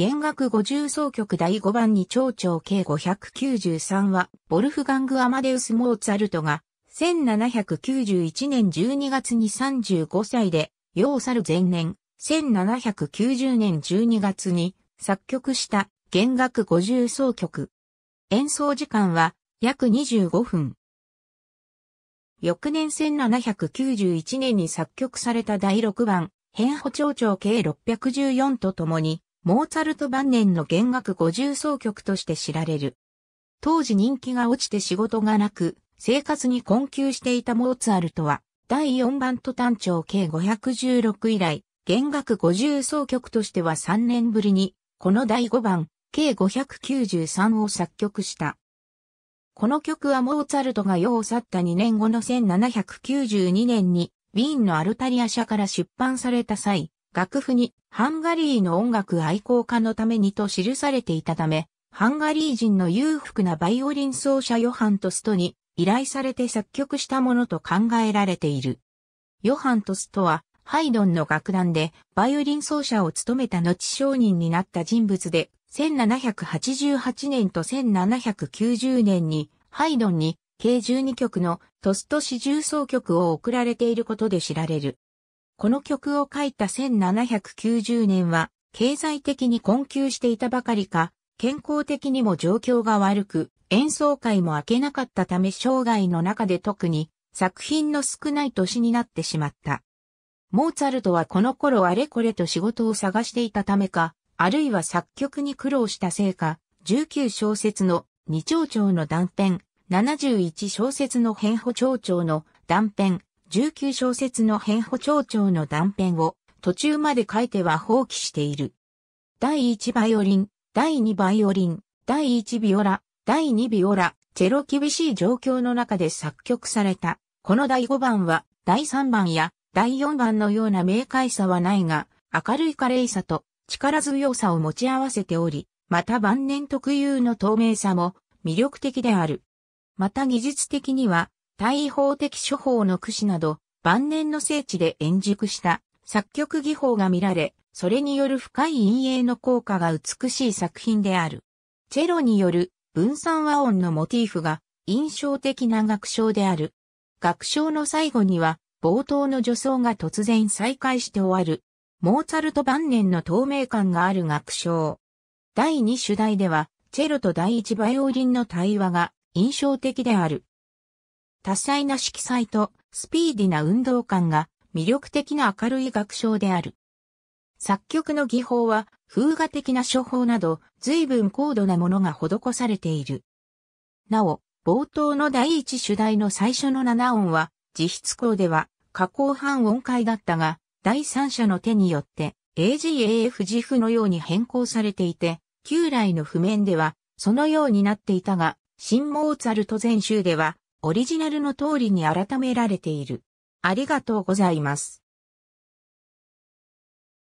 弦楽五重奏曲第5番に長々計593は、ボルフガング・アマデウス・モーツァルトが、1791年12月に35歳で、要去る前年、1790年12月に作曲した弦楽五重奏曲。演奏時間は約25分。翌年1791年に作曲された第6番、変歩長々計614とともに、モーツァルト晩年の弦楽五重奏曲として知られる。当時人気が落ちて仕事がなく、生活に困窮していたモーツァルトは、第4番と単調計516以来、弦楽五重奏曲としては3年ぶりに、この第5番、計593を作曲した。この曲はモーツァルトが世を去った2年後の1792年に、ウィーンのアルタリア社から出版された際、楽譜にハンガリーの音楽愛好家のためにと記されていたため、ハンガリー人の裕福なバイオリン奏者ヨハン・トストに依頼されて作曲したものと考えられている。ヨハン・トストは、ハイドンの楽団でバイオリン奏者を務めた後商人になった人物で、1788年と1790年にハイドンに計12曲のトスト四重奏曲を送られていることで知られる。この曲を書いた1790年は、経済的に困窮していたばかりか、健康的にも状況が悪く、演奏会も開けなかったため生涯の中で特に作品の少ない年になってしまった。モーツァルトはこの頃あれこれと仕事を探していたためか、あるいは作曲に苦労したせいか、19小節の二丁調の断片、71小節の変歩長調の断片、19小節の変歩長調の断片を途中まで書いては放棄している。第1バイオリン、第2バイオリン、第1ビオラ、第2ビオラ、チェロ厳しい状況の中で作曲された。この第5番は、第3番や第4番のような明快さはないが、明るい華麗さと力強さを持ち合わせており、また晩年特有の透明さも魅力的である。また技術的には、対位法的処方の駆使など、晩年の聖地で円熟した作曲技法が見られ、それによる深い陰影の効果が美しい作品である。チェロによる分散和音のモチーフが印象的な楽章である。楽章の最後には冒頭の助走が突然再開して終わる。モーツァルト晩年の透明感がある楽章。第2主題では、チェロと第1バイオリンの対話が印象的である。多彩な色彩とスピーディな運動感が魅力的な明るい楽章である。作曲の技法は風画的な処方など随分高度なものが施されている。なお、冒頭の第一主題の最初の7音は実質校では加工半音階だったが、第三者の手によって AGAF 自負のように変更されていて、旧来の譜面ではそのようになっていたが、新モーツァルト全集ではオリジナルの通りに改められている。ありがとうございます。